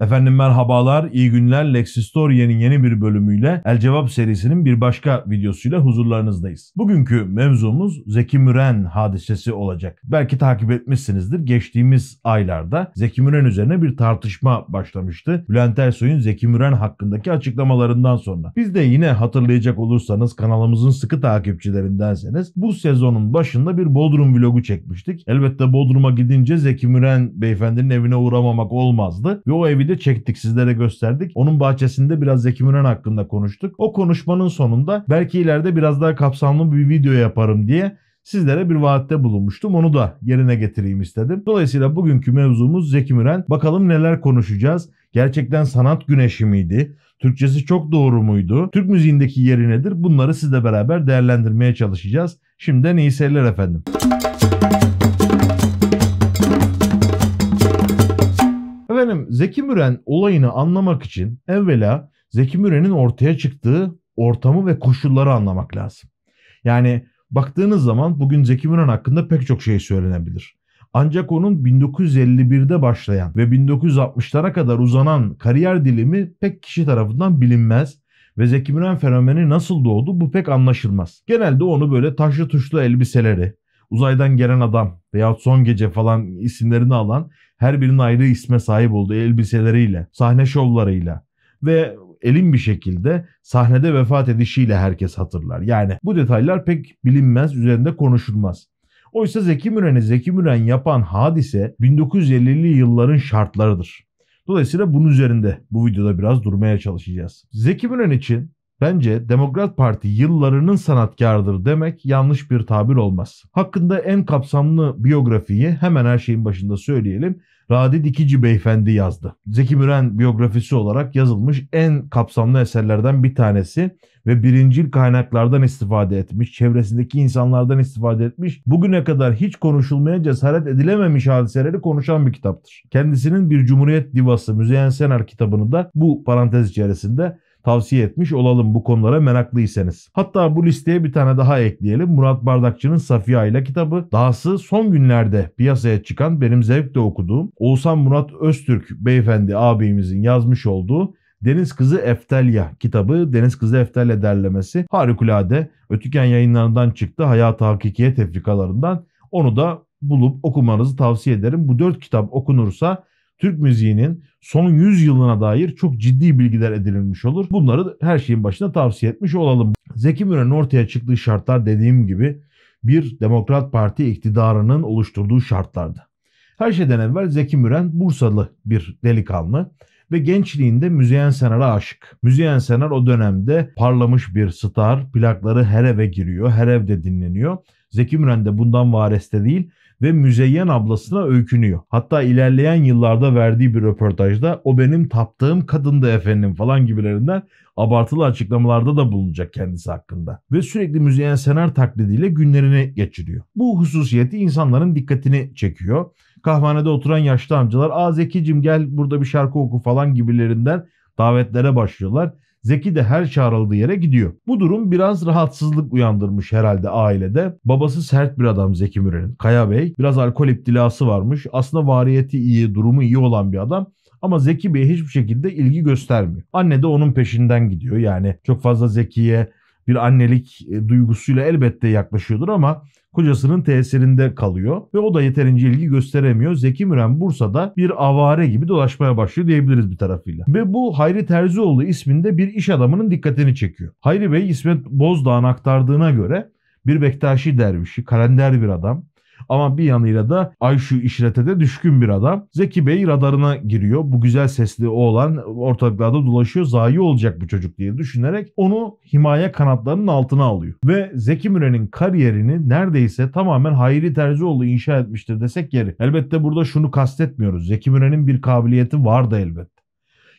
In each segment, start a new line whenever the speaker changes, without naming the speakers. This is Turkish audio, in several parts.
Efendim merhabalar, iyi günler. Lexis Lexistoria'nın yeni bir bölümüyle El Cevap serisinin bir başka videosuyla huzurlarınızdayız. Bugünkü mevzumuz Zeki Müren hadisesi olacak. Belki takip etmişsinizdir. Geçtiğimiz aylarda Zeki Müren üzerine bir tartışma başlamıştı. Bülent Ersoy'un Zeki Müren hakkındaki açıklamalarından sonra. Biz de yine hatırlayacak olursanız kanalımızın sıkı takipçilerindenseniz bu sezonun başında bir Bodrum vlogu çekmiştik. Elbette Bodrum'a gidince Zeki Müren beyefendinin evine uğramamak olmazdı ve o evi tabii çektik sizlere gösterdik. Onun bahçesinde biraz Zeki Müren hakkında konuştuk. O konuşmanın sonunda belki ileride biraz daha kapsamlı bir video yaparım diye sizlere bir vaatte bulunmuştum. Onu da yerine getireyim istedim. Dolayısıyla bugünkü mevzumuz Zeki Müren. Bakalım neler konuşacağız. Gerçekten sanat güneşi miydi? Türkçesi çok doğru muydu? Türk müziğindeki yeri nedir? Bunları sizle beraber değerlendirmeye çalışacağız. Şimdiden iyi seyirler efendim. Zeki Müren olayını anlamak için evvela Zeki Müren'in ortaya çıktığı ortamı ve koşulları anlamak lazım. Yani baktığınız zaman bugün Zeki Müren hakkında pek çok şey söylenebilir. Ancak onun 1951'de başlayan ve 1960'lara kadar uzanan kariyer dilimi pek kişi tarafından bilinmez ve Zeki Müren fenomeni nasıl doğdu bu pek anlaşılmaz. Genelde onu böyle taşlı tuşlu elbiseleri, uzaydan gelen adam veya son gece falan isimlerini alan her birinin ayrı isme sahip olduğu elbiseleriyle, sahne şovlarıyla ve elin bir şekilde sahnede vefat edişiyle herkes hatırlar. Yani bu detaylar pek bilinmez, üzerinde konuşulmaz. Oysa Zeki Müren'i Zeki Müren yapan hadise 1950'li yılların şartlarıdır. Dolayısıyla bunun üzerinde bu videoda biraz durmaya çalışacağız. Zeki Müren için Bence Demokrat Parti yıllarının sanatkarıdır demek yanlış bir tabir olmaz. Hakkında en kapsamlı biyografiyi hemen her şeyin başında söyleyelim. Radi Dikici Beyefendi yazdı. Zeki Müren biyografisi olarak yazılmış en kapsamlı eserlerden bir tanesi ve birincil kaynaklardan istifade etmiş, çevresindeki insanlardan istifade etmiş, bugüne kadar hiç konuşulmaya cesaret edilememiş hadiseleri konuşan bir kitaptır. Kendisinin bir Cumhuriyet Divası Müzeyyen Senar kitabını da bu parantez içerisinde tavsiye etmiş olalım bu konulara meraklıysanız. Hatta bu listeye bir tane daha ekleyelim. Murat Bardakçı'nın Safiye ile kitabı. Dahası son günlerde piyasaya çıkan benim zevkle okuduğum Oğuzhan Murat Öztürk beyefendi abimizin yazmış olduğu Deniz Kızı Eftelya kitabı Deniz Kızı Eftelya derlemesi harikulade. Ötüken yayınlarından çıktı. Hayat Hakikiye tefrikalarından. Onu da bulup okumanızı tavsiye ederim. Bu dört kitap okunursa Türk müziğinin son 100 yılına dair çok ciddi bilgiler edinilmiş olur. Bunları her şeyin başına tavsiye etmiş olalım. Zeki Müren'in ortaya çıktığı şartlar dediğim gibi bir Demokrat Parti iktidarının oluşturduğu şartlardı. Her şeyden evvel Zeki Müren Bursalı bir delikanlı ve gençliğinde Müzeyyen Sener'e aşık. Müzeyyen senar o dönemde parlamış bir star, plakları her eve giriyor, her evde dinleniyor. Zeki Müren de bundan vareste değil, ve Müzeyyen ablasına öykünüyor. Hatta ilerleyen yıllarda verdiği bir röportajda o benim taptığım kadındı efendim falan gibilerinden abartılı açıklamalarda da bulunacak kendisi hakkında. Ve sürekli Müzeyyen Senar taklidiyle günlerini geçiriyor. Bu hususiyeti insanların dikkatini çekiyor. Kahvanede oturan yaşlı amcalar aa Zekicim gel burada bir şarkı oku falan gibilerinden davetlere başlıyorlar. Zeki de her çağrıldığı yere gidiyor. Bu durum biraz rahatsızlık uyandırmış herhalde ailede. Babası sert bir adam Zeki Müren'in. Kaya Bey biraz alkol iptilası varmış. Aslında variyeti iyi, durumu iyi olan bir adam. Ama Zeki Bey hiçbir şekilde ilgi göstermiyor. Anne de onun peşinden gidiyor. Yani çok fazla Zeki'ye bir annelik e, duygusuyla elbette yaklaşıyordur ama kocasının tesirinde kalıyor ve o da yeterince ilgi gösteremiyor. Zeki Müren Bursa'da bir avare gibi dolaşmaya başlıyor diyebiliriz bir tarafıyla. Ve bu Hayri Terzioğlu isminde bir iş adamının dikkatini çekiyor. Hayri Bey İsmet Bozdağ'ın aktardığına göre bir Bektaşi dervişi, kalender bir adam ama bir yanıyla da Ayşu işrete de düşkün bir adam. Zeki Bey radarına giriyor. Bu güzel sesli oğlan ortalıklarda dolaşıyor. Zayi olacak bu çocuk diye düşünerek onu himaye kanatlarının altına alıyor. Ve Zeki Müren'in kariyerini neredeyse tamamen Hayri Terzioğlu inşa etmiştir desek yeri. Elbette burada şunu kastetmiyoruz. Zeki Müren'in bir kabiliyeti var da elbette.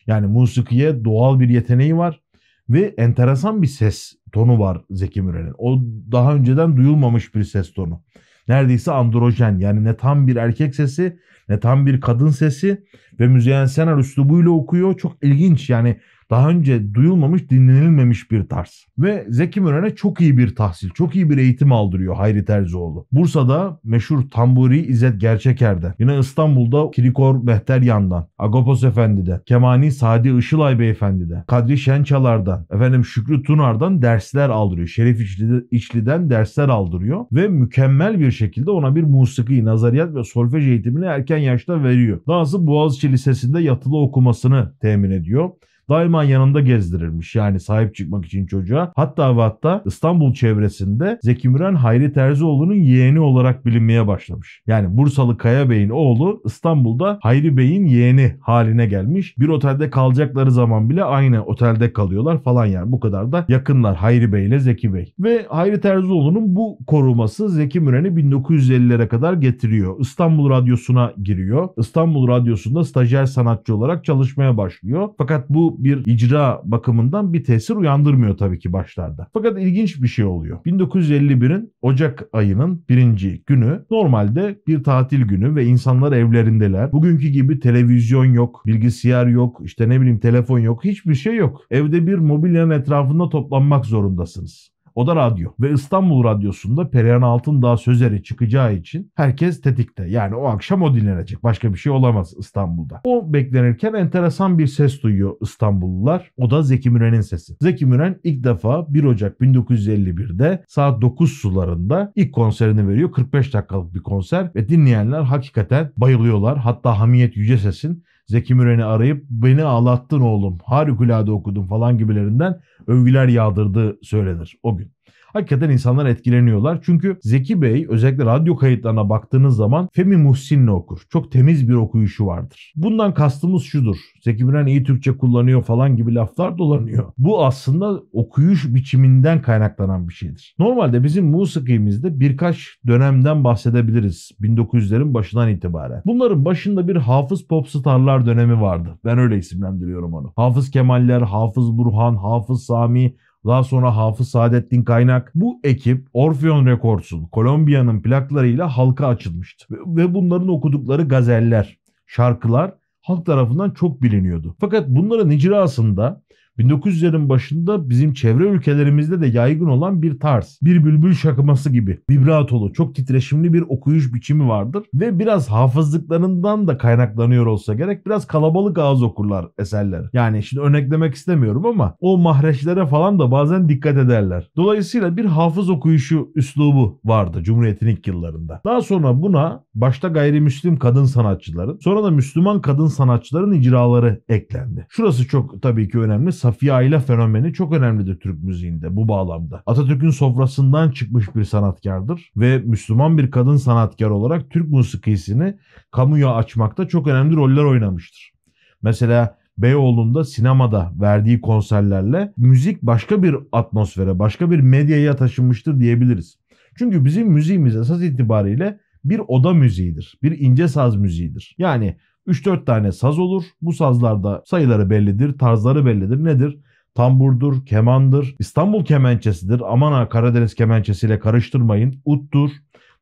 Yani musikiye doğal bir yeteneği var ve enteresan bir ses tonu var Zeki Müren'in. O daha önceden duyulmamış bir ses tonu neredeyse androjen. Yani ne tam bir erkek sesi ne tam bir kadın sesi ve müzeyyen senar üslubuyla okuyor. Çok ilginç yani daha önce duyulmamış, dinlenilmemiş bir tarz. Ve Zeki Müren'e çok iyi bir tahsil, çok iyi bir eğitim aldırıyor Hayri Terzioğlu. Bursa'da meşhur Tamburi İzzet Gerçeker'de, yine İstanbul'da Kirikor Behteryan'dan, Agopos Efendi'de, Kemani Sadi Işılay Beyefendi'de, Kadri Şençalar'dan, efendim Şükrü Tunar'dan dersler aldırıyor. Şerif İçli, İçli'den dersler aldırıyor ve mükemmel bir şekilde ona bir musiki, nazariyat ve solfej eğitimini erken yaşta veriyor. Dahası Boğaziçi Lisesi'nde yatılı okumasını temin ediyor daima yanında gezdirirmiş. Yani sahip çıkmak için çocuğa. Hatta ve hatta İstanbul çevresinde Zeki Müren Hayri Terzioğlu'nun yeğeni olarak bilinmeye başlamış. Yani Bursalı Kaya Bey'in oğlu İstanbul'da Hayri Bey'in yeğeni haline gelmiş. Bir otelde kalacakları zaman bile aynı otelde kalıyorlar falan yani. Bu kadar da yakınlar Hayri Bey ile Zeki Bey. Ve Hayri Terzioğlu'nun bu koruması Zeki Müren'i 1950'lere kadar getiriyor. İstanbul Radyosu'na giriyor. İstanbul Radyosu'nda stajyer sanatçı olarak çalışmaya başlıyor. Fakat bu bir icra bakımından bir tesir uyandırmıyor tabii ki başlarda. Fakat ilginç bir şey oluyor. 1951'in Ocak ayının birinci günü normalde bir tatil günü ve insanlar evlerindeler. Bugünkü gibi televizyon yok, bilgisayar yok, işte ne bileyim telefon yok, hiçbir şey yok. Evde bir mobilyanın etrafında toplanmak zorundasınız. O da radyo. Ve İstanbul Radyosu'nda Perihan Altındağ Sözer'i çıkacağı için herkes tetikte. Yani o akşam o dinlenecek. Başka bir şey olamaz İstanbul'da. O beklenirken enteresan bir ses duyuyor İstanbullular. O da Zeki Müren'in sesi. Zeki Müren ilk defa 1 Ocak 1951'de saat 9 sularında ilk konserini veriyor. 45 dakikalık bir konser ve dinleyenler hakikaten bayılıyorlar. Hatta Hamiyet yüce sesin. Zeki Müren'i arayıp beni ağlattın oğlum harikulade okudun falan gibilerinden övgüler yağdırdığı söylenir o gün hakikaten insanlar etkileniyorlar. Çünkü Zeki Bey özellikle radyo kayıtlarına baktığınız zaman Femi Muhsin'le okur. Çok temiz bir okuyuşu vardır. Bundan kastımız şudur. Zeki Müren iyi Türkçe kullanıyor falan gibi laflar dolanıyor. Bu aslında okuyuş biçiminden kaynaklanan bir şeydir. Normalde bizim musikimizde birkaç dönemden bahsedebiliriz. 1900'lerin başından itibaren. Bunların başında bir hafız popstarlar dönemi vardı. Ben öyle isimlendiriyorum onu. Hafız Kemaller, Hafız Burhan, Hafız Sami, daha sonra Hafız Saadettin Kaynak bu ekip Orfeon Records'un Kolombiya'nın plaklarıyla halka açılmıştı. Ve bunların okudukları gazeller, şarkılar halk tarafından çok biliniyordu. Fakat bunların icrasında 1900'lerin başında bizim çevre ülkelerimizde de yaygın olan bir tarz. Bir bülbül şakıması gibi. Vibratolu, çok titreşimli bir okuyuş biçimi vardır. Ve biraz hafızlıklarından da kaynaklanıyor olsa gerek. Biraz kalabalık ağız okurlar eserler. Yani şimdi örneklemek istemiyorum ama o mahreçlere falan da bazen dikkat ederler. Dolayısıyla bir hafız okuyuşu üslubu vardı Cumhuriyet'in ilk yıllarında. Daha sonra buna başta gayrimüslim kadın sanatçıların sonra da Müslüman kadın sanatçıların icraları eklendi. Şurası çok tabii ki önemli Safiye Ayla fenomeni çok önemlidir Türk müziğinde bu bağlamda. Atatürk'ün sofrasından çıkmış bir sanatkardır ve Müslüman bir kadın sanatkar olarak Türk musikisini kamuya açmakta çok önemli roller oynamıştır. Mesela Beyoğlu'nda sinemada verdiği konserlerle müzik başka bir atmosfere, başka bir medyaya taşınmıştır diyebiliriz. Çünkü bizim müziğimiz esas itibariyle bir oda müziğidir, bir ince saz müziğidir. Yani 3-4 tane saz olur. Bu sazlarda sayıları bellidir, tarzları bellidir. Nedir? Tamburdur, kemandır, İstanbul kemençesidir. Aman ha Karadeniz kemençesiyle karıştırmayın. Uttur,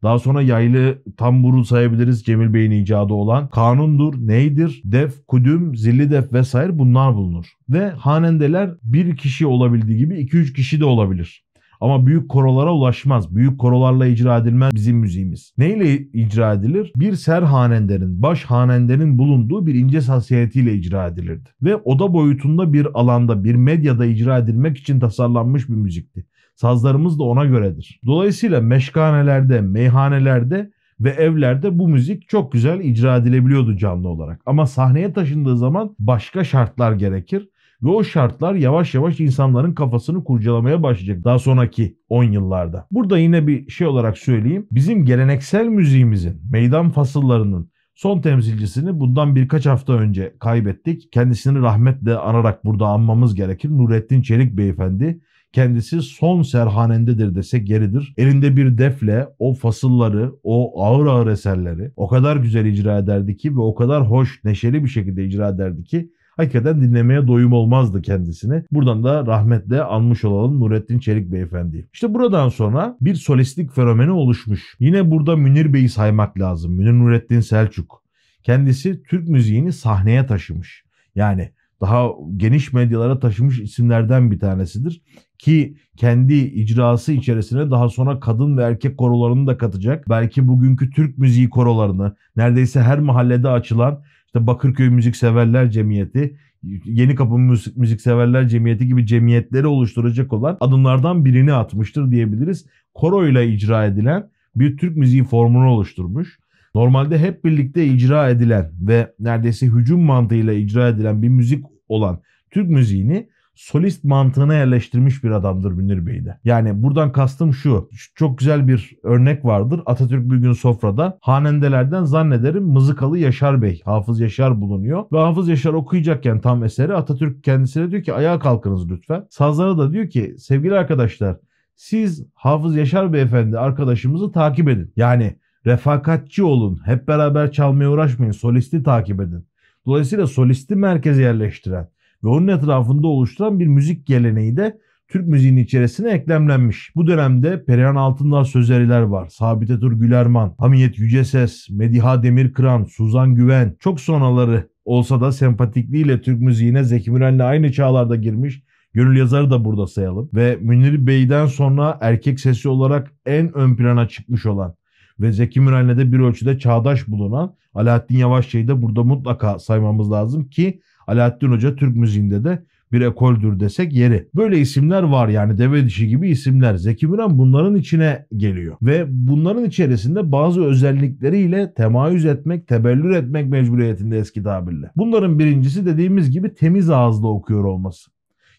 daha sonra yaylı tamburu sayabiliriz Cemil Bey'in icadı olan. Kanundur, neydir, def, kudüm, zilli def vesaire bunlar bulunur. Ve hanendeler bir kişi olabildiği gibi 2-3 kişi de olabilir. Ama büyük korolara ulaşmaz. Büyük korolarla icra edilmez bizim müziğimiz. Neyle icra edilir? Bir serhanenderin, baş hanenderin bulunduğu bir ince hassiyetiyle icra edilirdi. Ve oda boyutunda bir alanda, bir medyada icra edilmek için tasarlanmış bir müzikti. Sazlarımız da ona göredir. Dolayısıyla meşkanelerde, meyhanelerde ve evlerde bu müzik çok güzel icra edilebiliyordu canlı olarak. Ama sahneye taşındığı zaman başka şartlar gerekir ve o şartlar yavaş yavaş insanların kafasını kurcalamaya başlayacak daha sonraki 10 yıllarda. Burada yine bir şey olarak söyleyeyim. Bizim geleneksel müziğimizin, meydan fasıllarının son temsilcisini bundan birkaç hafta önce kaybettik. Kendisini rahmetle anarak burada anmamız gerekir. Nurettin Çelik beyefendi kendisi son serhanendedir desek geridir. Elinde bir defle o fasılları, o ağır ağır eserleri o kadar güzel icra ederdi ki ve o kadar hoş, neşeli bir şekilde icra ederdi ki Hakikaten dinlemeye doyum olmazdı kendisini. Buradan da rahmetle anmış olalım Nurettin Çelik beyefendi. İşte buradan sonra bir solistik fenomeni oluşmuş. Yine burada Münir Bey'i saymak lazım. Münir Nurettin Selçuk. Kendisi Türk müziğini sahneye taşımış. Yani daha geniş medyalara taşımış isimlerden bir tanesidir. Ki kendi icrası içerisine daha sonra kadın ve erkek korolarını da katacak. Belki bugünkü Türk müziği korolarını neredeyse her mahallede açılan işte Bakırköy Müzikseverler Cemiyeti, Yeni Kapı Müzik, Müzikseverler Cemiyeti gibi cemiyetleri oluşturacak olan adımlardan birini atmıştır diyebiliriz. Koro ile icra edilen bir Türk müziği formunu oluşturmuş. Normalde hep birlikte icra edilen ve neredeyse hücum mantığıyla icra edilen bir müzik olan Türk müziğini solist mantığına yerleştirmiş bir adamdır Münir Bey de. Yani buradan kastım şu. Çok güzel bir örnek vardır. Atatürk bir gün sofrada hanendelerden zannederim Mızıkalı Yaşar Bey, Hafız Yaşar bulunuyor. Ve Hafız Yaşar okuyacakken tam eseri Atatürk kendisine diyor ki ayağa kalkınız lütfen. Sazlara da diyor ki sevgili arkadaşlar siz Hafız Yaşar Beyefendi arkadaşımızı takip edin. Yani refakatçi olun. Hep beraber çalmaya uğraşmayın. Solisti takip edin. Dolayısıyla solisti merkeze yerleştiren ve onun etrafında oluşturan bir müzik geleneği de Türk müziğinin içerisine eklemlenmiş. Bu dönemde Perihan Altındağ sözeriler var. Sabit Etur Gülerman, Hamiyet Yüceses, Mediha Demirkıran, Suzan Güven. Çok sonraları olsa da sempatikliğiyle Türk müziğine Zeki Müren'le aynı çağlarda girmiş Gönül yazarı da burada sayalım. Ve Münir Bey'den sonra erkek sesi olarak en ön plana çıkmış olan ve Zeki Müren'le de bir ölçüde çağdaş bulunan Alaaddin Yavaşçı'yı da burada mutlaka saymamız lazım ki Alaaddin Hoca Türk müziğinde de bir ekoldür desek yeri. Böyle isimler var yani deve dişi gibi isimler. Zeki Müren bunların içine geliyor. Ve bunların içerisinde bazı özellikleriyle temayüz etmek, tebellür etmek mecburiyetinde eski tabirle. Bunların birincisi dediğimiz gibi temiz ağızla okuyor olması.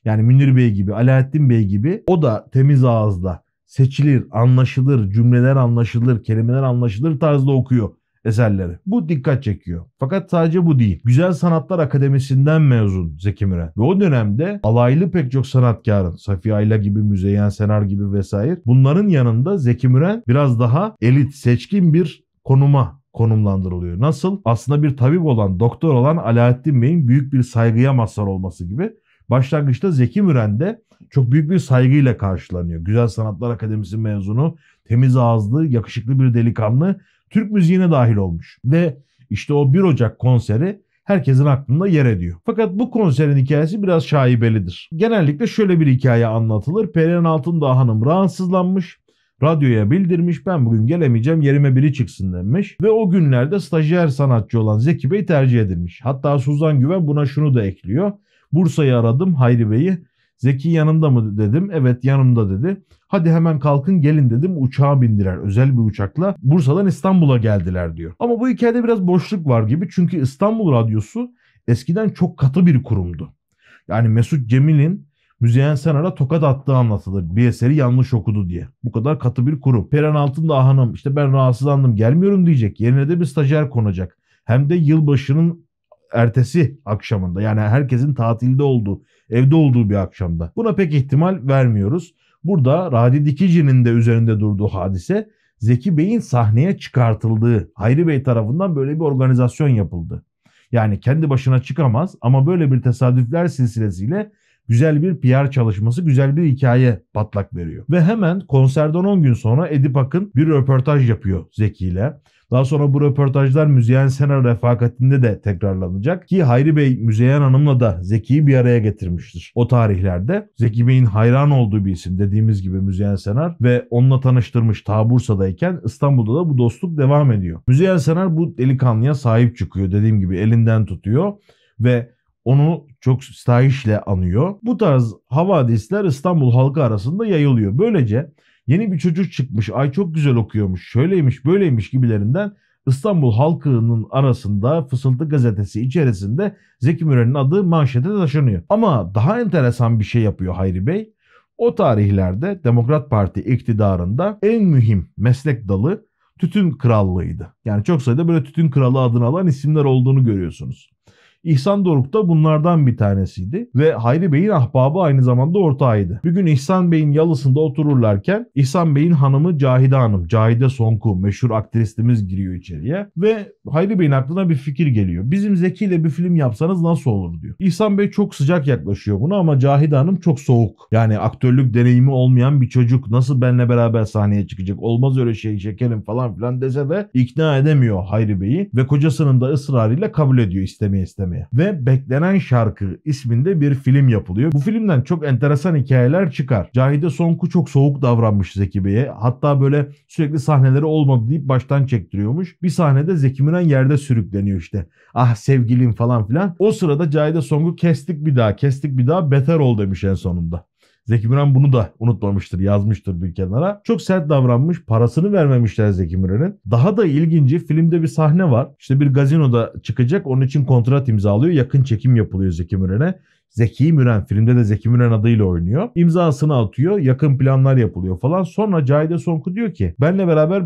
Yani Münir Bey gibi, Alaaddin Bey gibi o da temiz ağızla seçilir, anlaşılır, cümleler anlaşılır, kelimeler anlaşılır tarzda okuyor eserleri. Bu dikkat çekiyor. Fakat sadece bu değil. Güzel Sanatlar Akademisi'nden mezun Zeki Müren. Ve o dönemde alaylı pek çok sanatkarın, Safiye Ayla gibi, Müzeyyen Senar gibi vesaire. Bunların yanında Zeki Müren biraz daha elit, seçkin bir konuma konumlandırılıyor. Nasıl? Aslında bir tabip olan, doktor olan Alaaddin Bey'in büyük bir saygıya mazhar olması gibi. Başlangıçta Zeki Müren de çok büyük bir saygıyla karşılanıyor. Güzel Sanatlar Akademisi mezunu, temiz ağızlı, yakışıklı bir delikanlı Türk müziğine dahil olmuş. Ve işte o 1 Ocak konseri herkesin aklında yer ediyor. Fakat bu konserin hikayesi biraz şaibelidir. Genellikle şöyle bir hikaye anlatılır. Perihan Altındağ Hanım rahatsızlanmış. Radyoya bildirmiş ben bugün gelemeyeceğim yerime biri çıksın demiş ve o günlerde stajyer sanatçı olan Zeki Bey tercih edilmiş. Hatta Suzan Güven buna şunu da ekliyor. Bursa'yı aradım Hayri Bey'i Zeki yanımda mı dedim. Evet yanımda dedi. Hadi hemen kalkın gelin dedim. Uçağa bindiler özel bir uçakla. Bursa'dan İstanbul'a geldiler diyor. Ama bu hikayede biraz boşluk var gibi. Çünkü İstanbul Radyosu eskiden çok katı bir kurumdu. Yani Mesut Cemil'in Müzeyyen Senar'a tokat attığı anlatılır. Bir eseri yanlış okudu diye. Bu kadar katı bir kurum. Peren Altındağ Hanım işte ben rahatsızlandım gelmiyorum diyecek. Yerine de bir stajyer konacak. Hem de yılbaşının ertesi akşamında yani herkesin tatilde olduğu, evde olduğu bir akşamda. Buna pek ihtimal vermiyoruz. Burada Radi Dikici'nin de üzerinde durduğu hadise Zeki Bey'in sahneye çıkartıldığı Hayri Bey tarafından böyle bir organizasyon yapıldı. Yani kendi başına çıkamaz ama böyle bir tesadüfler silsilesiyle güzel bir PR çalışması, güzel bir hikaye patlak veriyor. Ve hemen konserden 10 gün sonra Edip Akın bir röportaj yapıyor Zeki ile. Daha sonra bu röportajlar Müzeyyen Senar refakatinde de tekrarlanacak ki Hayri Bey Müzeyyen Hanım'la da Zeki'yi bir araya getirmiştir. O tarihlerde Zeki Bey'in hayran olduğu bir isim dediğimiz gibi Müzeyyen Senar ve onunla tanıştırmış ta Bursa'dayken İstanbul'da da bu dostluk devam ediyor. Müzeyyen Senar bu delikanlıya sahip çıkıyor dediğim gibi elinden tutuyor ve onu çok stahişle anıyor. Bu tarz havadisler İstanbul halkı arasında yayılıyor. Böylece Yeni bir çocuk çıkmış. Ay çok güzel okuyormuş. Şöyleymiş böyleymiş gibilerinden İstanbul halkının arasında Fısıltı gazetesi içerisinde Zeki Müren'in adı manşete taşınıyor. Ama daha enteresan bir şey yapıyor Hayri Bey. O tarihlerde Demokrat Parti iktidarında en mühim meslek dalı tütün krallığıydı. Yani çok sayıda böyle tütün kralı adını alan isimler olduğunu görüyorsunuz. İhsan Doruk da bunlardan bir tanesiydi ve Hayri Bey'in ahbabı aynı zamanda ortağıydı. Bir gün İhsan Bey'in yalısında otururlarken İhsan Bey'in hanımı Cahide Hanım, Cahide Sonku meşhur aktristimiz giriyor içeriye ve Hayri Bey'in aklına bir fikir geliyor. Bizim Zeki ile bir film yapsanız nasıl olur diyor. İhsan Bey çok sıcak yaklaşıyor buna ama Cahide Hanım çok soğuk. Yani aktörlük deneyimi olmayan bir çocuk nasıl benle beraber sahneye çıkacak olmaz öyle şey şekerim falan filan dese de ikna edemiyor Hayri Bey'i ve kocasının da ısrarıyla kabul ediyor istemeye istemeye ismi ve Beklenen Şarkı isminde bir film yapılıyor. Bu filmden çok enteresan hikayeler çıkar. Cahide Sonku çok soğuk davranmış Zeki Bey'e. Hatta böyle sürekli sahneleri olmadı deyip baştan çektiriyormuş. Bir sahnede Zeki Müren yerde sürükleniyor işte. Ah sevgilim falan filan. O sırada Cahide Songu kestik bir daha kestik bir daha beter ol demiş en sonunda. Zeki Müren bunu da unutmamıştır, yazmıştır bir kenara. Çok sert davranmış, parasını vermemişler Zeki Müren'in. Daha da ilginci filmde bir sahne var. İşte bir gazinoda çıkacak, onun için kontrat imzalıyor. Yakın çekim yapılıyor Zeki Müren'e. Zeki Müren filmde de Zeki Müren adıyla oynuyor. İmzasını atıyor, yakın planlar yapılıyor falan. Sonra Cahide Sonku diyor ki benle beraber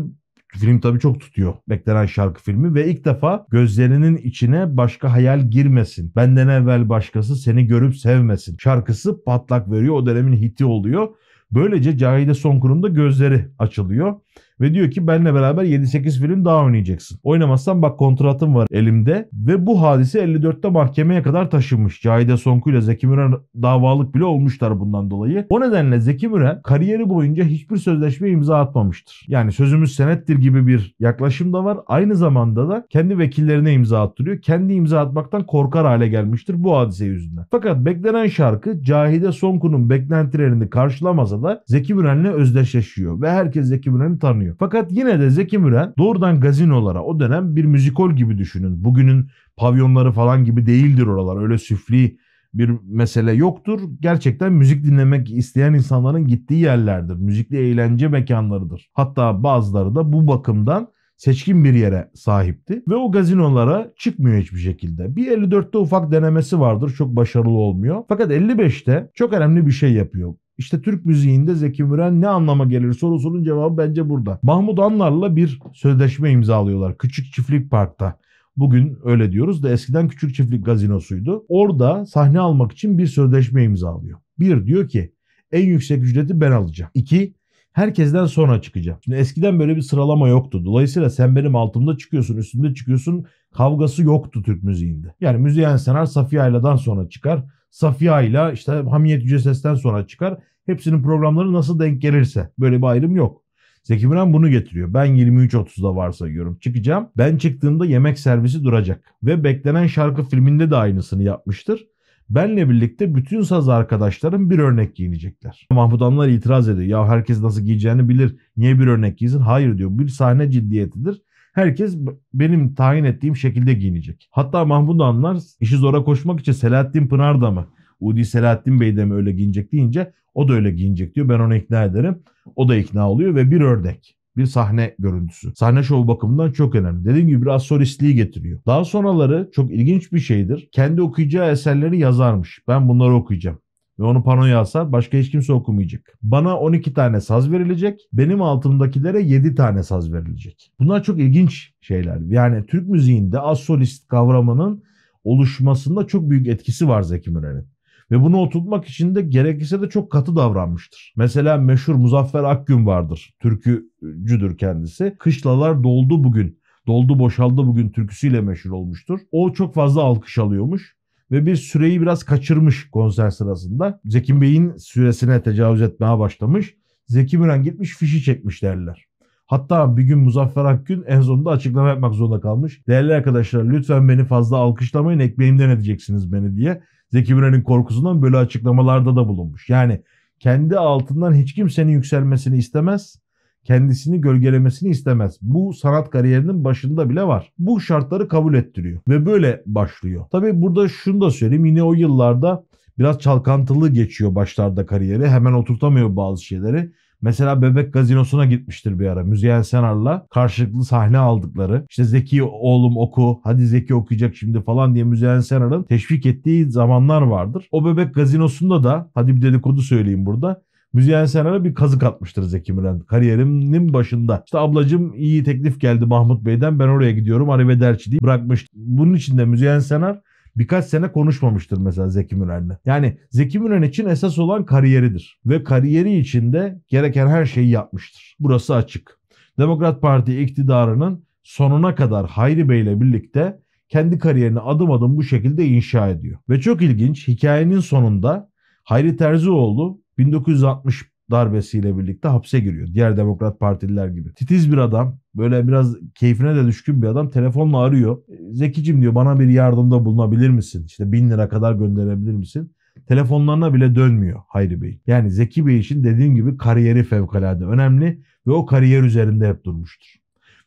Film tabi çok tutuyor. Beklenen şarkı filmi ve ilk defa gözlerinin içine başka hayal girmesin. Benden evvel başkası seni görüp sevmesin. Şarkısı patlak veriyor. O dönemin hiti oluyor. Böylece Cahide Sonkur'un da gözleri açılıyor ve diyor ki benle beraber 7-8 film daha oynayacaksın. Oynamazsan bak kontratım var elimde. Ve bu hadise 54'te mahkemeye kadar taşınmış. Cahide Sonku ile Zeki Müren davalık bile olmuşlar bundan dolayı. O nedenle Zeki Müren kariyeri boyunca hiçbir sözleşme imza atmamıştır. Yani sözümüz senettir gibi bir yaklaşım da var. Aynı zamanda da kendi vekillerine imza attırıyor. Kendi imza atmaktan korkar hale gelmiştir bu hadise yüzünden. Fakat beklenen şarkı Cahide Sonku'nun beklentilerini karşılamasa da Zeki Müren'le özdeşleşiyor. Ve herkes Zeki Müren'i tanıyor görünüyor. Fakat yine de Zeki Müren doğrudan gazinolara o dönem bir müzikol gibi düşünün. Bugünün pavyonları falan gibi değildir oralar. Öyle süfli bir mesele yoktur. Gerçekten müzik dinlemek isteyen insanların gittiği yerlerdir. Müzikli eğlence mekanlarıdır. Hatta bazıları da bu bakımdan seçkin bir yere sahipti ve o gazinolara çıkmıyor hiçbir şekilde. Bir 54'te ufak denemesi vardır çok başarılı olmuyor. Fakat 55'te çok önemli bir şey yapıyor. İşte Türk müziğinde Zeki Müren ne anlama gelir sorusunun cevabı bence burada. Mahmut Anlar'la bir sözleşme imzalıyorlar Küçük Çiftlik Park'ta. Bugün öyle diyoruz da eskiden Küçük Çiftlik Gazinosu'ydu. Orada sahne almak için bir sözleşme imzalıyor. Bir diyor ki en yüksek ücreti ben alacağım. İki herkesten sonra çıkacağım. Şimdi eskiden böyle bir sıralama yoktu. Dolayısıyla sen benim altımda çıkıyorsun, üstümde çıkıyorsun kavgası yoktu Türk müziğinde. Yani müziyen senar Safiye Ayla'dan sonra çıkar. Safiye ile işte Hamiyet Yüce Ses'ten sonra çıkar. Hepsinin programları nasıl denk gelirse. Böyle bir ayrım yok. Zeki Müren bunu getiriyor. Ben 23.30'da varsayıyorum. Çıkacağım. Ben çıktığımda yemek servisi duracak. Ve beklenen şarkı filminde de aynısını yapmıştır. Benle birlikte bütün saz arkadaşlarım bir örnek giyinecekler. Mahmut Anlar itiraz ediyor. Ya herkes nasıl giyeceğini bilir. Niye bir örnek giysin? Hayır diyor. Bir sahne ciddiyetidir. Herkes benim tayin ettiğim şekilde giyinecek. Hatta Mahmut Anlar işi zora koşmak için Selahattin Pınar da mı? Udi Selahattin Bey de mi öyle giyinecek deyince o da öyle giyinecek diyor. Ben onu ikna ederim. O da ikna oluyor ve bir ördek bir sahne görüntüsü. Sahne şovu bakımından çok önemli. Dediğim gibi biraz solistliği getiriyor. Daha sonraları çok ilginç bir şeydir. Kendi okuyacağı eserleri yazarmış. Ben bunları okuyacağım ve onu panoya asar. Başka hiç kimse okumayacak. Bana 12 tane saz verilecek. Benim altımdakilere 7 tane saz verilecek. Bunlar çok ilginç şeyler. Yani Türk müziğinde az solist kavramının oluşmasında çok büyük etkisi var Zeki Müren'in. Ve bunu oturtmak için de gerekirse de çok katı davranmıştır. Mesela meşhur Muzaffer Akgün vardır. Türkücüdür kendisi. Kışlalar doldu bugün. Doldu boşaldı bugün türküsüyle meşhur olmuştur. O çok fazla alkış alıyormuş ve bir süreyi biraz kaçırmış konser sırasında. Zeki Bey'in süresine tecavüz etmeye başlamış. Zeki Müren gitmiş fişi çekmiş derler. Hatta bir gün Muzaffer Akgün en sonunda açıklama yapmak zorunda kalmış. Değerli arkadaşlar lütfen beni fazla alkışlamayın ekmeğimden edeceksiniz beni diye. Zeki Müren'in korkusundan böyle açıklamalarda da bulunmuş. Yani kendi altından hiç kimsenin yükselmesini istemez kendisini gölgelemesini istemez. Bu sanat kariyerinin başında bile var. Bu şartları kabul ettiriyor ve böyle başlıyor. Tabi burada şunu da söyleyeyim yine o yıllarda biraz çalkantılı geçiyor başlarda kariyeri. Hemen oturtamıyor bazı şeyleri. Mesela Bebek Gazinosu'na gitmiştir bir ara. Müzeyyen Senar'la karşılıklı sahne aldıkları. İşte Zeki oğlum oku, hadi Zeki okuyacak şimdi falan diye Müzeyyen Senar'ın teşvik ettiği zamanlar vardır. O Bebek Gazinosu'nda da, hadi bir dedikodu söyleyeyim burada. Müzeyyen Senar'a bir kazık atmıştır Zeki Müren kariyerimin başında. İşte ablacım iyi teklif geldi Mahmut Bey'den ben oraya gidiyorum Arrivederci diye bırakmış. Bunun için de Müzeyyen Senar birkaç sene konuşmamıştır mesela Zeki Müren'le. Yani Zeki Müren için esas olan kariyeridir. Ve kariyeri içinde gereken her şeyi yapmıştır. Burası açık. Demokrat Parti iktidarının sonuna kadar Hayri Bey ile birlikte kendi kariyerini adım adım bu şekilde inşa ediyor. Ve çok ilginç hikayenin sonunda Hayri Terzioğlu 1960 darbesiyle birlikte hapse giriyor. Diğer Demokrat Partililer gibi. Titiz bir adam, böyle biraz keyfine de düşkün bir adam telefonla arıyor. Zekicim diyor bana bir yardımda bulunabilir misin? İşte bin lira kadar gönderebilir misin? Telefonlarına bile dönmüyor Hayri Bey. Yani Zeki Bey için dediğim gibi kariyeri fevkalade önemli ve o kariyer üzerinde hep durmuştur.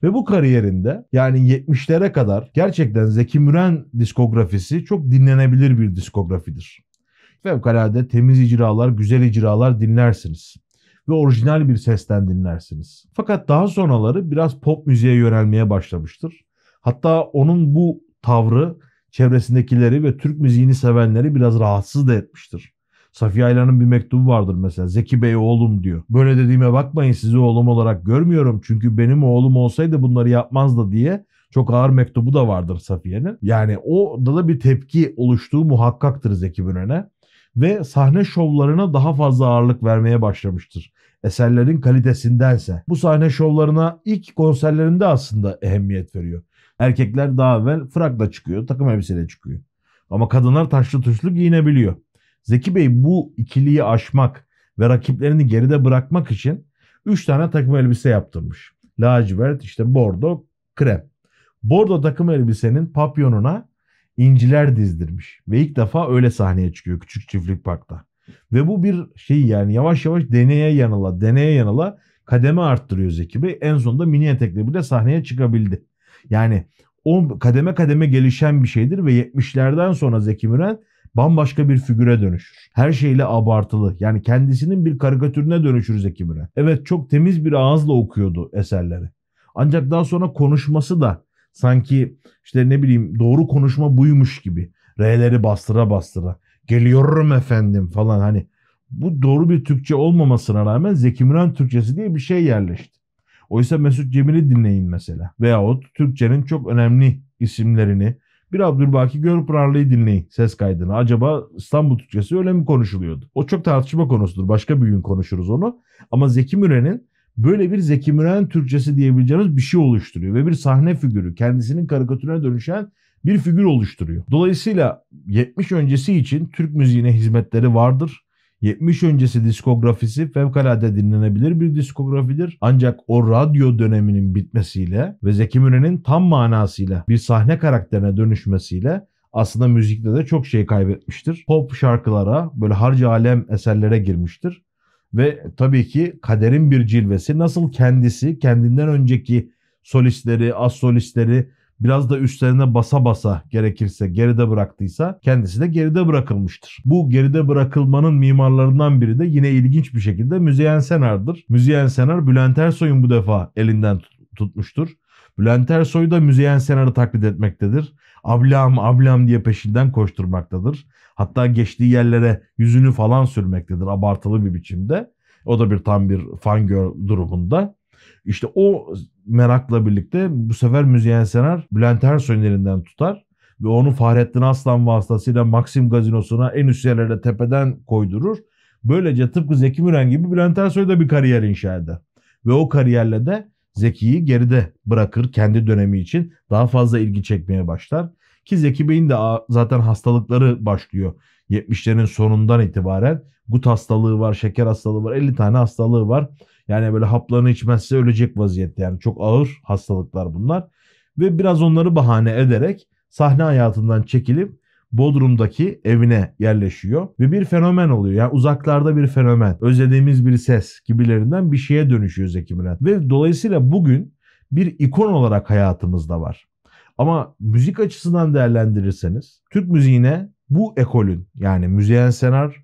Ve bu kariyerinde yani 70'lere kadar gerçekten Zeki Müren diskografisi çok dinlenebilir bir diskografidir. Fevkalade temiz icralar, güzel icralar dinlersiniz. Ve orijinal bir sesten dinlersiniz. Fakat daha sonraları biraz pop müziğe yönelmeye başlamıştır. Hatta onun bu tavrı çevresindekileri ve Türk müziğini sevenleri biraz rahatsız da etmiştir. Safiye Aylan'ın bir mektubu vardır mesela. Zeki Bey oğlum diyor. Böyle dediğime bakmayın sizi oğlum olarak görmüyorum. Çünkü benim oğlum olsaydı bunları yapmazdı diye çok ağır mektubu da vardır Safiye'nin. Yani o da bir tepki oluştuğu muhakkaktır Zeki Müren'e ve sahne şovlarına daha fazla ağırlık vermeye başlamıştır. Eserlerin kalitesindense. Bu sahne şovlarına ilk konserlerinde aslında ehemmiyet veriyor. Erkekler daha evvel frakla çıkıyor, takım elbiseyle çıkıyor. Ama kadınlar taşlı tuşlu giyinebiliyor. Zeki Bey bu ikiliyi aşmak ve rakiplerini geride bırakmak için 3 tane takım elbise yaptırmış. Lacivert, işte bordo, krem. Bordo takım elbisenin papyonuna inciler dizdirmiş. Ve ilk defa öyle sahneye çıkıyor Küçük Çiftlik Park'ta. Ve bu bir şey yani yavaş yavaş deneye yanıla, deneye yanıla kademe arttırıyor Zeki Bey. En sonunda mini etekle bile sahneye çıkabildi. Yani o kademe kademe gelişen bir şeydir ve 70'lerden sonra Zeki Müren bambaşka bir figüre dönüşür. Her şeyle abartılı. Yani kendisinin bir karikatürüne dönüşür Zeki Müren. Evet çok temiz bir ağızla okuyordu eserleri. Ancak daha sonra konuşması da Sanki işte ne bileyim doğru konuşma buymuş gibi. R'leri bastıra bastıra. Geliyorum efendim falan hani. Bu doğru bir Türkçe olmamasına rağmen Zeki Müren Türkçesi diye bir şey yerleşti. Oysa Mesut Cemil'i dinleyin mesela. Veyahut Türkçenin çok önemli isimlerini bir Abdülbaki Görpınarlı'yı dinleyin ses kaydını. Acaba İstanbul Türkçesi öyle mi konuşuluyordu? O çok tartışma konusudur. Başka bir gün konuşuruz onu. Ama Zeki Müren'in böyle bir Zeki Müren Türkçesi diyebileceğimiz bir şey oluşturuyor ve bir sahne figürü kendisinin karikatürüne dönüşen bir figür oluşturuyor. Dolayısıyla 70 öncesi için Türk müziğine hizmetleri vardır. 70 öncesi diskografisi fevkalade dinlenebilir bir diskografidir. Ancak o radyo döneminin bitmesiyle ve Zeki Müren'in tam manasıyla bir sahne karakterine dönüşmesiyle aslında müzikte de çok şey kaybetmiştir. Pop şarkılara, böyle harcı alem eserlere girmiştir. Ve tabii ki kaderin bir cilvesi nasıl kendisi kendinden önceki solistleri, az solistleri biraz da üstlerine basa basa gerekirse geride bıraktıysa kendisi de geride bırakılmıştır. Bu geride bırakılmanın mimarlarından biri de yine ilginç bir şekilde Müzeyyen Senar'dır. Müzeyyen Senar Bülent Ersoy'un bu defa elinden tutmuştur. Bülent Ersoy da Müzeyyen Senar'ı taklit etmektedir ablam ablam diye peşinden koşturmaktadır. Hatta geçtiği yerlere yüzünü falan sürmektedir abartılı bir biçimde. O da bir tam bir fan fangirl durumunda. İşte o merakla birlikte bu sefer müziyen senar Bülent Ersoy'un elinden tutar ve onu Fahrettin Aslan vasıtasıyla Maxim gazinosuna en üst yerlere tepeden koydurur. Böylece tıpkı Zeki Müren gibi Bülent Ersoy da bir kariyer inşa eder. Ve o kariyerle de Zeki'yi geride bırakır kendi dönemi için daha fazla ilgi çekmeye başlar. Ki Zeki Bey'in de zaten hastalıkları başlıyor. 70'lerin sonundan itibaren gut hastalığı var, şeker hastalığı var, 50 tane hastalığı var. Yani böyle haplarını içmezse ölecek vaziyette yani çok ağır hastalıklar bunlar. Ve biraz onları bahane ederek sahne hayatından çekilip Bodrum'daki evine yerleşiyor ve bir fenomen oluyor. Yani uzaklarda bir fenomen, özlediğimiz bir ses gibilerinden bir şeye dönüşüyor Zeki Müren. Ve dolayısıyla bugün bir ikon olarak hayatımızda var. Ama müzik açısından değerlendirirseniz Türk müziğine bu ekolün yani Müzeyyen Senar,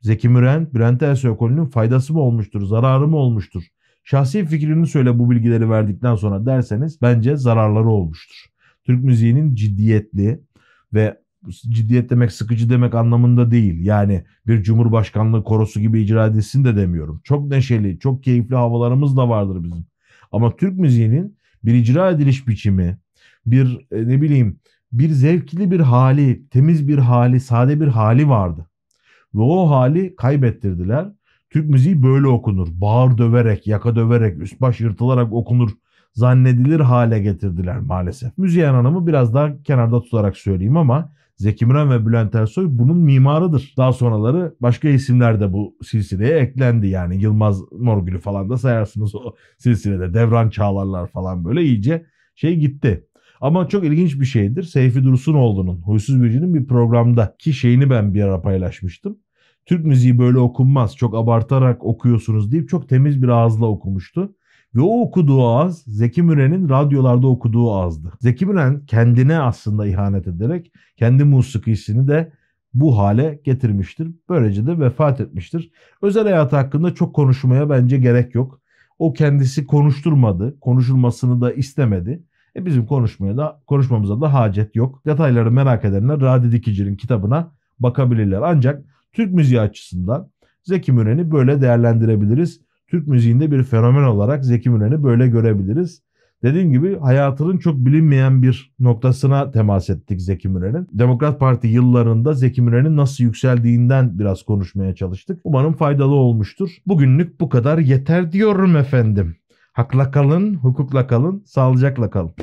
Zeki Müren, Bülent Ersoy ekolünün faydası mı olmuştur, zararı mı olmuştur? Şahsi fikrini söyle bu bilgileri verdikten sonra derseniz bence zararları olmuştur. Türk müziğinin ciddiyetli ve ciddiyet demek sıkıcı demek anlamında değil. Yani bir cumhurbaşkanlığı korosu gibi icra edilsin de demiyorum. Çok neşeli, çok keyifli havalarımız da vardır bizim. Ama Türk müziğinin bir icra ediliş biçimi, bir e, ne bileyim bir zevkli bir hali, temiz bir hali, sade bir hali vardı. Ve o hali kaybettirdiler. Türk müziği böyle okunur. Bağır döverek, yaka döverek, üst baş yırtılarak okunur zannedilir hale getirdiler maalesef. Müziyen Hanım'ı biraz daha kenarda tutarak söyleyeyim ama Zeki Müren ve Bülent Ersoy bunun mimarıdır. Daha sonraları başka isimler de bu silsileye eklendi. Yani Yılmaz Morgül'ü falan da sayarsınız o silsilede. Devran Çağlarlar falan böyle iyice şey gitti. Ama çok ilginç bir şeydir. Seyfi Dursunoğlu'nun Huysuz Birci'nin bir programda ki şeyini ben bir ara paylaşmıştım. Türk müziği böyle okunmaz, çok abartarak okuyorsunuz deyip çok temiz bir ağızla okumuştu. Ve o okuduğu ağız Zeki Müren'in radyolarda okuduğu ağızdı. Zeki Müren kendine aslında ihanet ederek kendi musikisini de bu hale getirmiştir. Böylece de vefat etmiştir. Özel hayatı hakkında çok konuşmaya bence gerek yok. O kendisi konuşturmadı. Konuşulmasını da istemedi. E bizim konuşmaya da konuşmamıza da hacet yok. Detayları merak edenler Radi Dikici'nin kitabına bakabilirler. Ancak Türk müziği açısından Zeki Müren'i böyle değerlendirebiliriz. Türk müziğinde bir fenomen olarak Zeki Müren'i böyle görebiliriz. Dediğim gibi hayatının çok bilinmeyen bir noktasına temas ettik Zeki Müren'in. Demokrat Parti yıllarında Zeki Müren'in nasıl yükseldiğinden biraz konuşmaya çalıştık. Umarım faydalı olmuştur. Bugünlük bu kadar yeter diyorum efendim. Hakla kalın, hukukla kalın, sağlıcakla kalın.